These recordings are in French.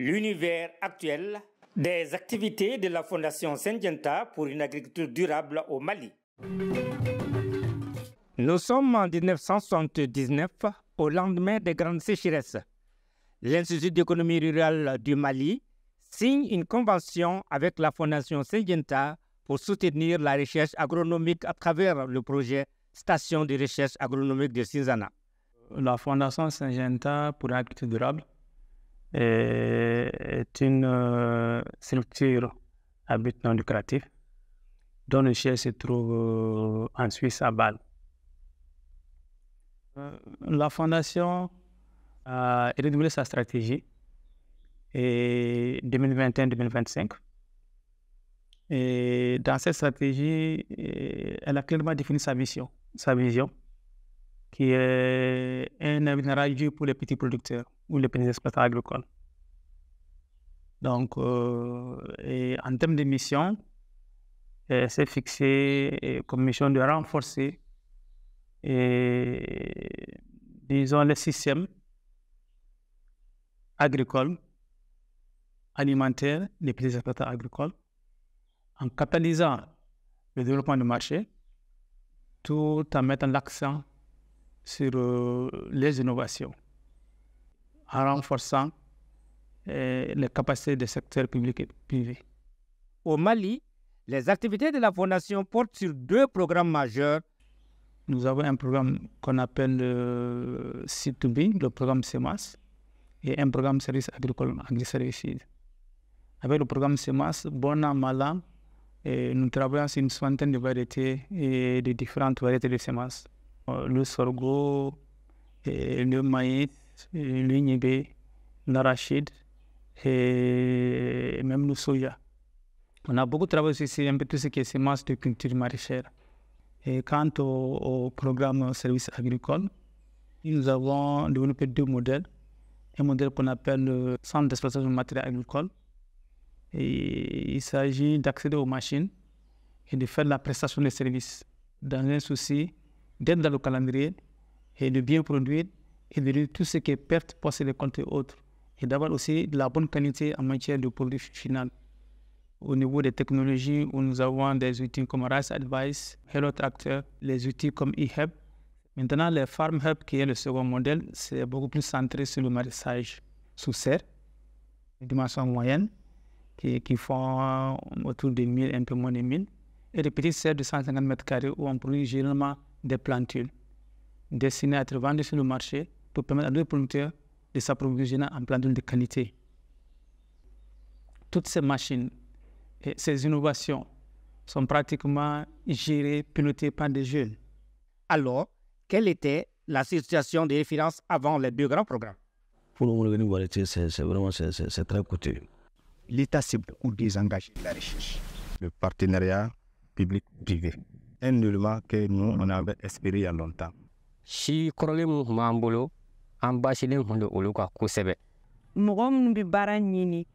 l'univers actuel des activités de la Fondation Syngenta pour une agriculture durable au Mali. Nous sommes en 1979, au lendemain des grandes sécheresses. L'Institut d'économie rurale du Mali signe une convention avec la Fondation Syngenta pour soutenir la recherche agronomique à travers le projet Station de recherche agronomique de Cinzana. La Fondation Syngenta pour agriculture durable est une euh, structure à but non lucratif dont le siège se trouve euh, en Suisse à Bâle. Euh, la fondation a renouvelé sa stratégie et 2021-2025. Et dans cette stratégie, elle a clairement défini sa vision, sa vision qui est un avenir pour les petits producteurs ou les petits exploitants agricoles. Donc, uh, en termes de mission, c'est fixé comme mission de renforcer, et, disons, le système agricole, alimentaire des petits exploitants agricoles, en catalysant le développement du marché, tout en mettant l'accent sur uh, les innovations en renforçant euh, les capacités des secteurs publics et privés. Au Mali, les activités de la Fondation portent sur deux programmes majeurs. Nous avons un programme qu'on appelle le euh, c 2 le programme CEMAS, et un programme Service agricole agri-services. Avec le programme CEMAS, bon an, mal an, nous travaillons sur une soixantaine de variétés et de différentes variétés de semences. Euh, le sorgho, et le maïs, le l'arachide et même le soja. On a beaucoup travaillé sur un peu tout ce qui est semences de culture maraîchère. Et quant au, programme service agricole, nous avons développé deux modèles. Un modèle qu'on appelle le centre d'exploitation de matériel agricole. Et il s'agit d'accéder aux machines et de faire la prestation de services dans un souci d'être dans le calendrier et de bien produire et de tout ce qui est perte pour les comptes et autres. Et d'avoir aussi de la bonne qualité en matière de produit final. Au niveau des technologies, où nous avons des outils comme Rice Advice, Hello Tractor, les outils comme eHub. Maintenant, le Farm Hub, qui est le second modèle, c'est beaucoup plus centré sur le maraîchage sous serre, une dimension moyenne, qui, font autour de 1000, un peu moins de 1000. Et des petites serres de 150 mètres carrés où on produit généralement des plantules destinées à être vendues sur le marché pour permettre à nos producteurs de s'approvisionner en plantules de qualité. Toutes ces machines et ces innovations sont pratiquement gérées, pilotées par des jeunes. Alors, quelle était la situation des finances avant les deux grands programmes Pour nous, c'est vraiment très coûteux. L'État cible ou désengage la recherche. Le partenariat public-privé. Un élément que nous, on avait espéré il y a longtemps. Si Mambolo, an basilen kun don olu kan kosɛbɛ mɔgɔ minnu bɛ baara ɲini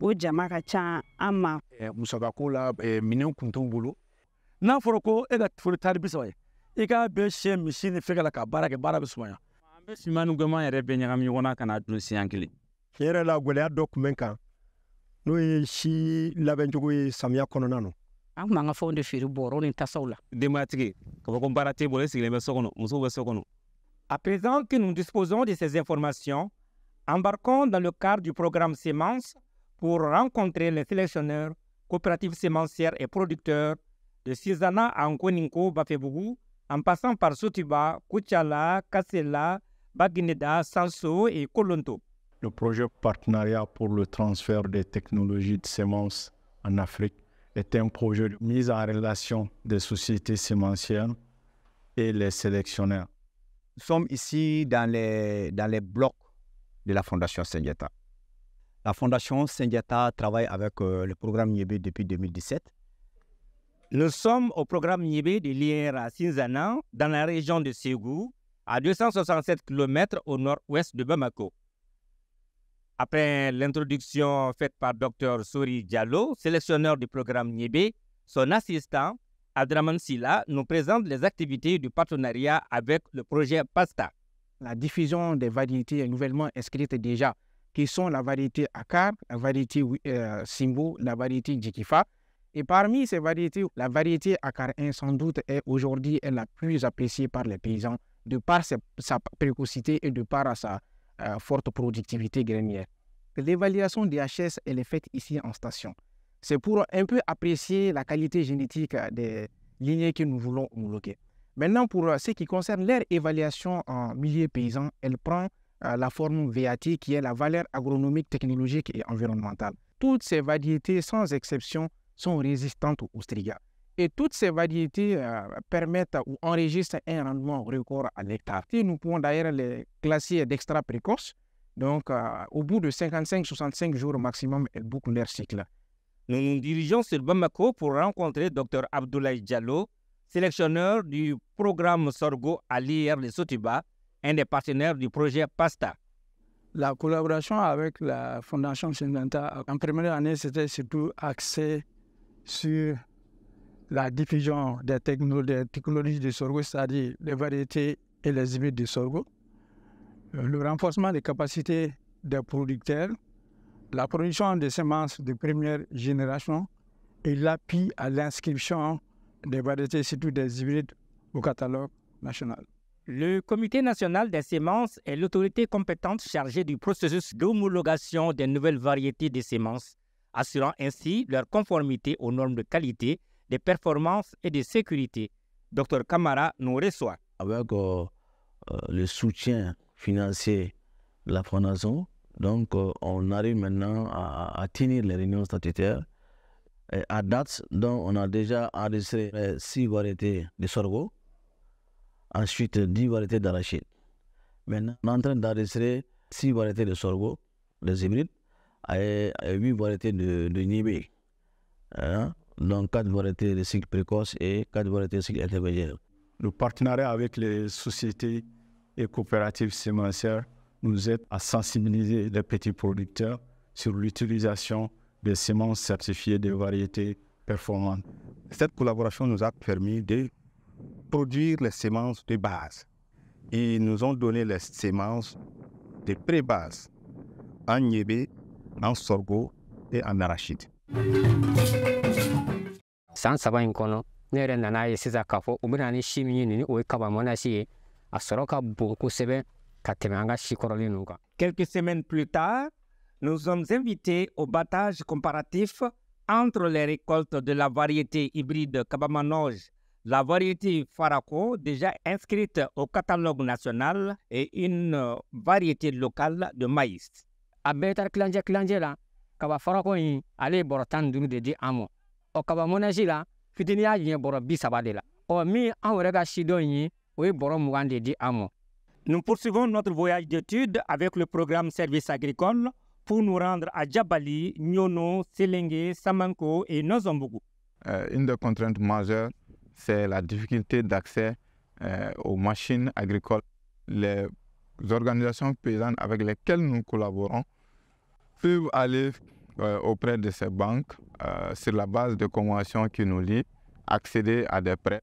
o jama ka ca an ma musakako la minɛn kun t'u bolo n'a fɔra ko e ka foro tari bi ye i k'a bɛɛ siyɛ misi ni fɛgɛ la ka baara kɛ baara bɛ sumaya an bɛ siman ni gwɛman yɛrɛ bɛɛ ɲagami ɲɔgɔn na dun siɲan kelen tiɲɛ yɛrɛ la gwɛlɛya dɔ kun kan n'o ye si labɛncogo ye samiya kɔnɔna na an kun b'an ka fɛnw de feere bɔrɔ ni tasaw la denbayatigi k'a fɔ ko baara t'e bolo e sigilen bɛ so kɔnɔ musow bɛ so kɔnɔ À présent que nous disposons de ces informations, embarquons dans le cadre du programme semences pour rencontrer les sélectionneurs, coopératives sémencières et producteurs de Cisana à nkweninko en passant par Sotiba, Kouchala, Kassela, Baguineda, Sanso et Kolonto. Le projet Partenariat pour le transfert des technologies de sémence en Afrique est un projet de mise en relation des sociétés sémencières et les sélectionneurs. Nous sommes ici dans les, dans les blocs de la Fondation Sendiata. La Fondation Sendiata travaille avec euh, le programme Niébé depuis 2017. Nous sommes au programme Niébé de l'IRA Sinzana, dans la région de Ségou, à 267 km au nord-ouest de Bamako. Après l'introduction faite par Dr Sori Diallo, sélectionneur du programme Niébé, son assistant, Adraman Silla nous présente les activités du partenariat avec le projet PASTA. La diffusion des variétés nouvellement inscrites déjà, qui sont la variété Akar, la variété euh, Simbo, la variété Djikifa. Et parmi ces variétés, la variété Akar 1 sans doute est aujourd'hui la plus appréciée par les paysans de par sa, précocité et de par sa euh, forte productivité grainière. L'évaluation des HS, elle est faite ici en station. C'est pour un peu apprécier la qualité génétique euh, des lignées que nous voulons homologuer. Maintenant, pour euh, ce qui concerne leur évaluation en milieu paysan, elle prend euh, la forme VAT qui est la valeur agronomique, technologique et environnementale. Toutes ces variétés, sans exception, sont résistantes aux striga. Et toutes ces variétés permettent ou enregistrent un rendement record à l'hectare. Nous pouvons d'ailleurs les classer d'extra précoce. Donc, au bout de 55-65 jours maximum, elles bouclent leur cycle. Nous nous dirigeons sur Bamako pour rencontrer Dr Abdoulaye Diallo, sélectionneur du programme Sorgo à l'IR de Sotiba, un des partenaires du projet PASTA. La collaboration avec la Fondation Syngenta, en première année, c'était surtout axé sur la diffusion des, technologies de sorgho, c'est-à-dire les variétés et les hybrides de SORGO, euh, le renforcement des capacités des producteurs la production de semences de première génération et l'appui à l'inscription des variétés, situées des hybrides, au catalogue national. Le Comité national des semences est l'autorité compétente chargée du processus d'homologation des nouvelles variétés de semences, assurant ainsi leur conformité aux normes de qualité, de performance et de sécurité. Dr Kamara nous reçoit. Avec euh, euh, le soutien financier de la Fondation, donc, euh, on arrive maintenant à, tenir les réunions statutaires. à date, on a déjà enregistré euh, six variétés de sorgho, ensuite 10 variétés d'arachide. Maintenant, on est en train d'enregistrer 6 variétés de sorgho, les hybrides, et, huit 8 variétés de, nibé, hein? donc 4 variétés de cycle précoce et 4 variétés de cycle intermédiaire. Le partenariat avec les sociétés et coopératives sémencières nous aide à sensibiliser les petits producteurs sur l'utilisation des semences certifiées de variétés performantes. Cette collaboration nous a permis de produire les semences de base. Ils nous ont donné les semences de pré-base en yébé, en sorgho et en arachide. san saba ne ni quelques semaines plus tard nous sommes invités au battage comparatif entre les récoltes de la variété hybride Kabamanoj, la variété Farako déjà inscrite au catalogue national et une euh, variété locale de maïs. a betar taara kilancɛ la farako ale de la fitini y'a jɛn bɔrɔ de la ɔ min yɛrɛ ka o ye bɔrɔ mugan nous poursuivons notre voyage d'études avec le programme Services agricoles pour nous rendre à Djabali, Nyono, Selengue, Samanko et Nozombougou. Euh, une des contraintes majeures, c'est la difficulté d'accès euh, aux machines agricoles. Les organisations paysannes avec lesquelles nous collaborons peuvent aller euh, auprès de ces banques sur la base de conventions qui nous lient, accéder à des prêts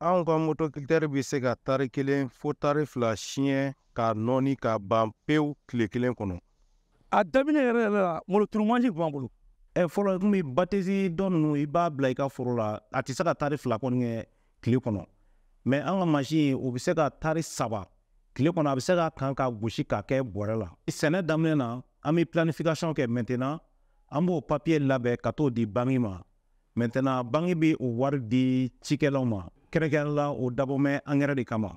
anw ka motokitɛri be se ka tari kelen fo tari fila siɲɛ k'a nɔɔni k'a ban pewu tile kelen kɔnɔ a daminɛ yɛrɛ yɛrɛ la moloturumanji kun b'an bolo ɛ fɔlɔ kun be batisi dɔ nunu i b'a bila i ka foro la a tɛ se ka tari fila kɔni kɛ tile kɔnɔ mɛ an ka masin o be se ka tari saba tile kɔnɔ a be se ka kan ka gosi ka kɛ bɔrɛ la sɛnɛ daminɛ na an be planifikasiɔn kɛ mɛntenan an b'o papiye labɛn ka t'o di bangi ma mɛntenan bangi be o wari di cikɛlaw ma kɛrɛnkɛrɛnla o dabɔmɛ angɛrɛ de kama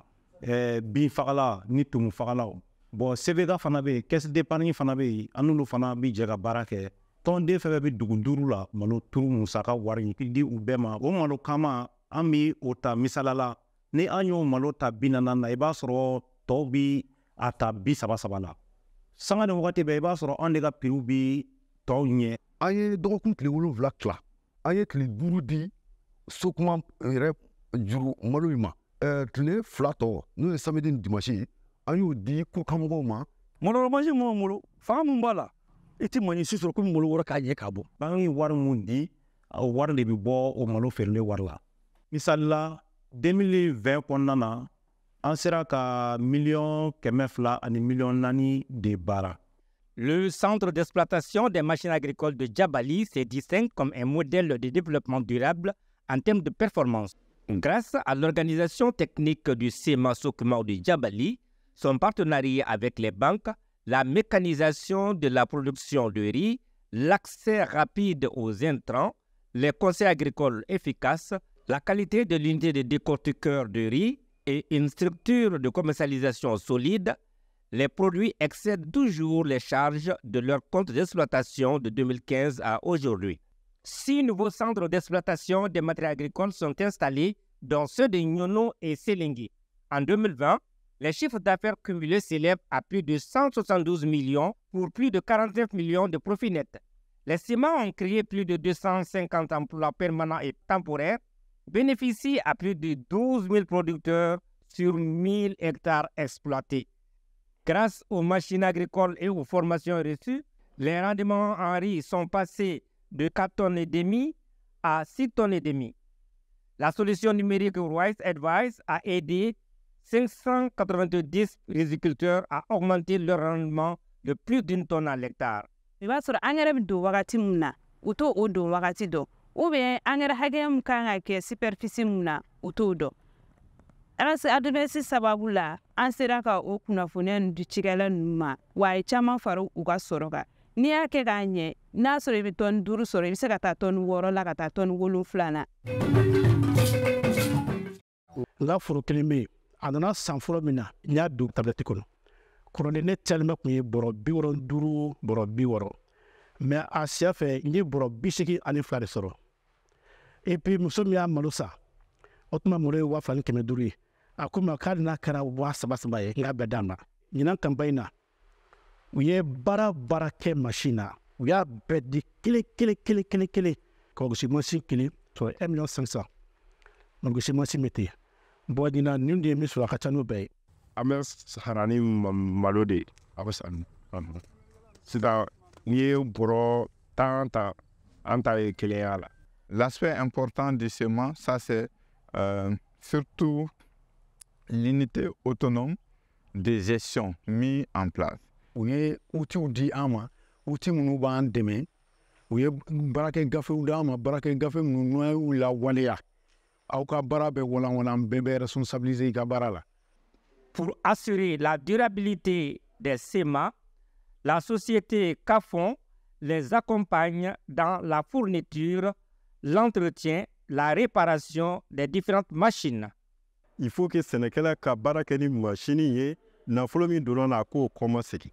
bin fagala ni tumu fagalaw bɔn cvk fana be yen kɛsi deparni fana be yen an n'olu fana bi jɛ ka baara kɛ tɔnden fɛn fɛn be dugu duuru la malo turu musaka wari di u bɛɛ ma o malo kama an be o ta misalala ni an y'o malo ta bi nana na i b'a sɔrɔ tɔɔw bi a ta bi saba saba la sanga ni wagati bɛɛ i b'a sɔrɔ an de ka piriw bi tɔɔw ɲɛ an ye dɔgɔkun tile wolonfila kila an ye tile duuru di sokuma yɛrɛ juru malo in ma tile fila tɔ n'o ye samedi ni dimanche ye an y'o di ko karamɔgɔw ma malɔrɔmasi min b'an bolo fanga min b'a la i tɛ maɲi si sɔrɔ komi malo wɔrɔ k'a ɲɛ k'a bɔ an ye wari mun di o wari de bɛ bɔ o malo feerelen wari la misalila 2020 kɔnɔna na an sera ka miliyɔn kɛmɛ fila ani miliyɔn naani de baara Le centre d'exploitation des machines agricoles de Djabali se distingue comme un modèle de développement durable en termes de performance. Grâce à l'organisation technique du CIMA du Djabali, son partenariat avec les banques, la mécanisation de la production de riz, l'accès rapide aux intrants, les conseils agricoles efficaces, la qualité de l'unité de décortiqueur de riz et une structure de commercialisation solide, les produits excèdent toujours les charges de leur compte d'exploitation de 2015 à aujourd'hui six nouveaux centres d'exploitation des matériaux agricoles sont installés, dont ceux de Nyono et Selengui. En 2020, les chiffres d'affaires cumulés s'élèvent à plus de 172 millions pour plus de 49 millions de profits nets. Les ciments ont créé plus de 250 emplois permanents et temporaires, bénéficient à plus de 12 000 producteurs sur 1 000 hectares exploités. Grâce aux machines agricoles et aux formations reçues, les rendements en riz sont passés de 4 tonnes et demi à 6 tonnes et demi. La solution numérique Rice Advice a aidé 590 riziculteurs à augmenter leur rendement de plus d'une tonne à l'hectare. i b'a sɔrɔ angɛrɛ de don wagati min na u t'o o don wagati dɔn ou bien angɛrɛ hakɛya min kan ka kɛ superficie min na u t'o dɔn rs adonɛsi sababu la an sera ka o kunnafoniya ni di cikɛla ninnu ma wa a ye caaman fari u n'i y'a kɛ k'a ɲɛ n'a sɔrɔ i bɛ tɔni duuru sɔrɔ i bɛ se ka taa tɔni wɔɔrɔ la ka taa tɔni wolonfila na n ka foro kelen bɛ yen a nana san fɔlɔ min na n y'a don tabilati kɔnɔ kɔrɔlen ne cayalenba tun ye bɔrɔ bi wɔɔrɔ duuru bɔrɔ bi wɔɔrɔ mɛ a siya fɛ n ye bɔrɔ bi seegin ani fila de sɔrɔ et puis muso min y'a malo san o tuma malo ye waa fila ni kɛmɛ duuru ye a ko n ma k'ale n'a kɛra waa saba saba ye n k'a bɛɛ d'a ma ɲinan kanpa in na u ye baara baara kɛ qui na u y'a cinq de ah, ah, ah, ye min a ta l'aspect important de ce ça c'est euh, surtout l'unité autonome de gestion mise en place u ye utiw di an ma uti minnu b'an dɛmɛ u ye baarakɛ gafew d'an ma baarakɛ gafe minnu n'an y'u lawaleya aw ka baara bɛ walawala bɛɛ bɛ responsabiliser i ka baara la. pour assurer la durabilité des SEMA la société CAFON les accompagne dans la fourniture, l'entretien, la réparation des différentes machines. Il faut que sɛnɛkɛla ka baara kɛ ni machini ye nafolo min donna na a k'o kɔmasegin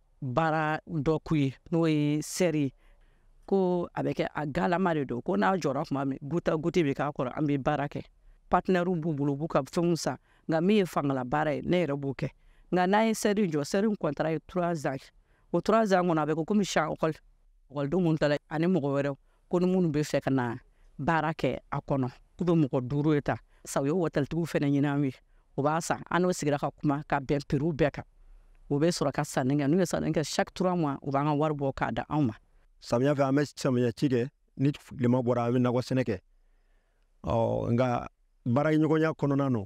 baara dɔ k'u ye n'o ye sɛri ko a bɛ kɛ a galama de don ko n'a jɔra tuma min guta guti bɛ k'a kɔrɔ an bɛ baara kɛ patinɛriw b'u bolo u b'u ka fɛnw san nka min ye fangala baara ye ne yɛrɛ b'o kɛ nka n'an ye sɛri jɔ sɛri kɔntara ye trois ans o trois ans kɔnɔ a bɛ kɛ komi sian ekɔli ekɔlidenw minnu ta ani mɔgɔ wɛrɛw ko ni minnu bɛ fɛ ka na baara kɛ a kɔnɔ k'u bɛ mɔgɔ duuru de ta sa u ye wɔtalitigiw fana ɲini an ye u b'a san an n'o sigira ka kuma ka bɛn piriw bɛɛ kan o bɛ sɔrɔ ka sanni kɛ n'u ye sanni kɛ chaque trois mois u b'an ka wari bɔ k'a da anw ma. samiya fɛ an bɛ samiya ci kɛ ni tilema bɔra an bɛ nakɔ sɛnɛ kɛ ɔ nka baaraɲɔgɔnya kɔnɔna na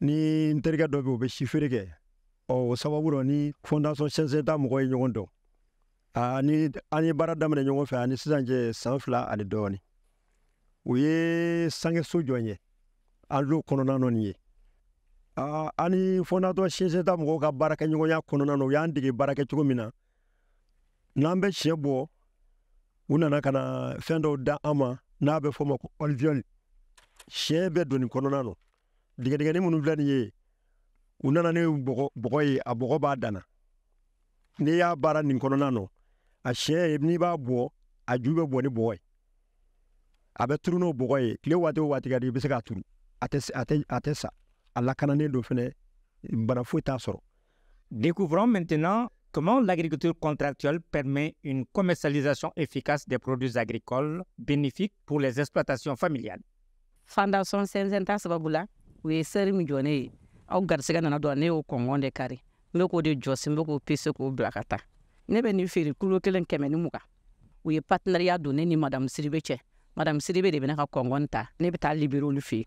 ni n terikɛ dɔ bɛ yen o bɛ si feere kɛ ɔ o sababu la ni fondation sɛnsɛnta mɔgɔw ye ɲɔgɔn dɔn aa an ye baara daminɛ ɲɔgɔn fɛ ani sisan cɛ san fila ani dɔɔnin u ye sangeso jɔ n ye an y'o kɔnɔna na nin ye Uh, ani fondatɔ CSA mɔgɔw ka baarakɛɲɔgɔnya kɔnɔna na u y'an dege baara cogo min na n'an bɛ sɛ bɔ u nana ka na fɛn dɔw da an ma n'a bɛ fɔ ma ko oliviyɔli sɛ bɛ don nin kɔnɔna na digɛdigɛni minnu filɛ nin ye u nana ni bɔgɔ bɔgɔ ye a bɔgɔ b'a dan na n'i y'a baara nin kɔnɔna na a sɛ n'i b'a bɔ a ju bɛ bɔ ni bɔgɔ ye a bɛ turu n'o bɔgɔ ye tile waati o waati ka di i bɛ se k'a turu a tɛ sa a lakananen de Fene, Mbarafou foyi t'a sɔrɔ découvrons maintenant comment l'agriculture contractuelle permet une commercialisation efficace des produits agricoles bénéfiques pour les exploitations familiales fondation sɛnsɛn ta sababu la u ye sɛri min jɔ ne ye aw garisigɛ nana dɔrɔn ne de kari n be k'o de jɔsi n k'o pese ne bɛ nin feere kulo kelen kɛmɛ ni partenariat u ni Madame siribe Madame madamu de bɛ ne ta ne bɛ taa liberolu fɛ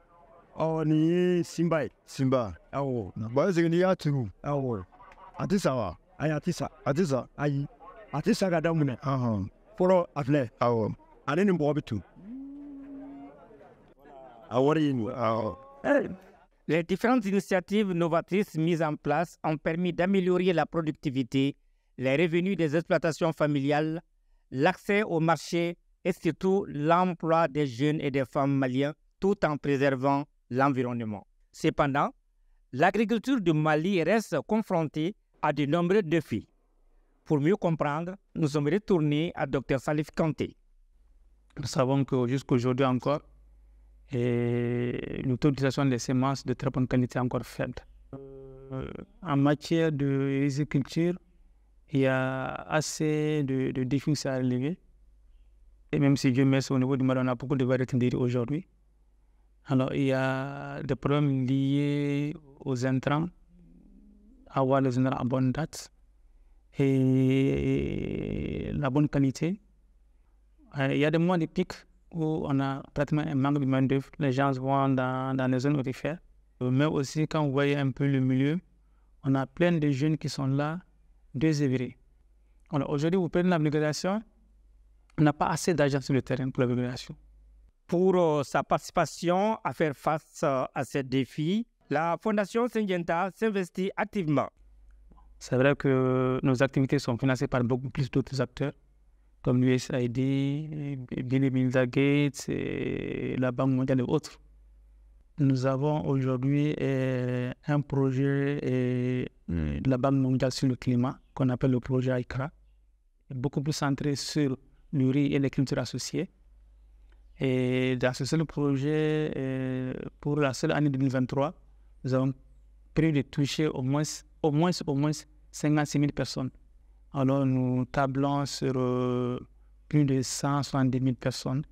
Les différentes initiatives novatrices mises en place ont permis d'améliorer la productivité, les revenus des exploitations familiales, l'accès au marché et surtout l'emploi des jeunes et des femmes maliens, tout en préservant l'environnement. Cependant, l'agriculture du Mali reste confrontée à de nombreux défis. Pour mieux comprendre, nous sommes retournés à Dr Salif Kanté. Nous savons que aujourd'hui encore, l'utilisation des semences de très bonne qualité est encore faible. Euh, en matière de agriculture, il y a assez de, de défis à relever. Et même si Dieu merci, au niveau du Mali, on a beaucoup de variétés aujourd'hui. Alors, il y a des problèmes liés aux intrants, avoir les intrants à bonne date et la bonne qualité. Euh, il y a des mois de pic où on a pratiquement un manque de main-d'œuvre. Les gens vont dans, dans les zones faire. Mais aussi, quand vous voyez un peu le milieu, on a plein de jeunes qui sont là, désœuvrés. Alors aujourd'hui, vous prenez la migration, on n'a pas assez d'agents sur le terrain pour la migration pour euh, sa participation à faire face euh, à ces défis. La Fondation Syngenta s'investit activement. C'est vrai que nos activités sont financées par beaucoup plus d'autres acteurs, comme l'USAID, Bill Melinda Gates, et la Banque mondiale et autres. Nous avons aujourd'hui euh, un projet mm. de la Banque mondiale sur le climat, qu'on appelle le projet ICRA, beaucoup plus centré sur le riz et les cultures associées et dans ce seul projet, euh, pour la seule année 2023, nous avons prévu de toucher au moins, au moins, moins 56 000 personnes. Alors nous tablons sur euh, plus de 170 000 personnes.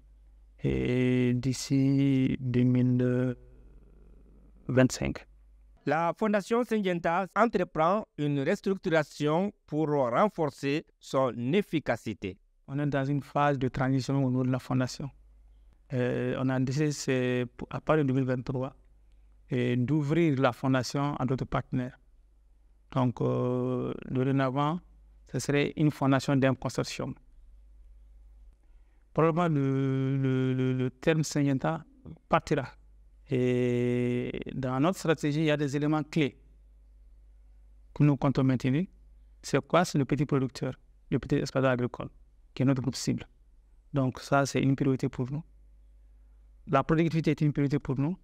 Et d'ici 2025. La Fondation Syngenta entreprend une restructuration pour renforcer son efficacité. On est dans une phase de transition au niveau de la Fondation. Euh, on a décidé, à partir de 2023, euh, d'ouvrir la fondation à d'autres partenaires. Donc, euh, dorénavant, ce serait une fondation d'un consortium. Probablement, le, terme le, terme partira. Et dans notre stratégie, il y a des éléments clés que nous comptons maintenir. C'est quoi C'est le petit producteur, le petit exploitant agricole, qui est notre groupe cible. Donc, ça, c'est une priorité pour nous. La productivité est une priorité pour nous.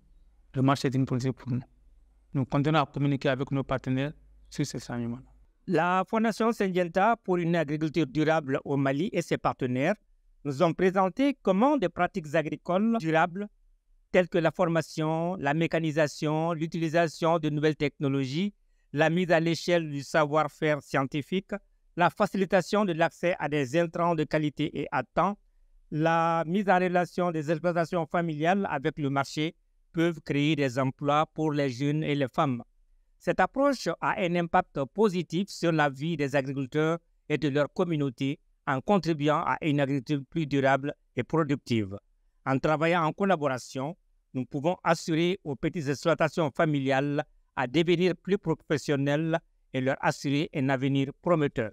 Le marché est une priorité pour nous. Nous continuons à communiquer avec nos partenaires sur ces enseignements. La Fondation Syngenta pour une agriculture durable au Mali et ses partenaires nous ont présenté comment des pratiques agricoles durables telles que la formation, la mécanisation, l'utilisation de nouvelles technologies, la mise à l'échelle du savoir-faire scientifique, la facilitation de l'accès à des intrants de qualité et à temps la mise en relation des exploitations familiales avec le marché peuvent créer des emplois pour les jeunes et les femmes. Cette approche a un impact positif sur la vie des agriculteurs et de leur communauté en contribuant à une agriculture plus durable et productive. En travaillant en collaboration, nous pouvons assurer aux petites exploitations familiales à devenir plus professionnelles et leur assurer un avenir prometteur.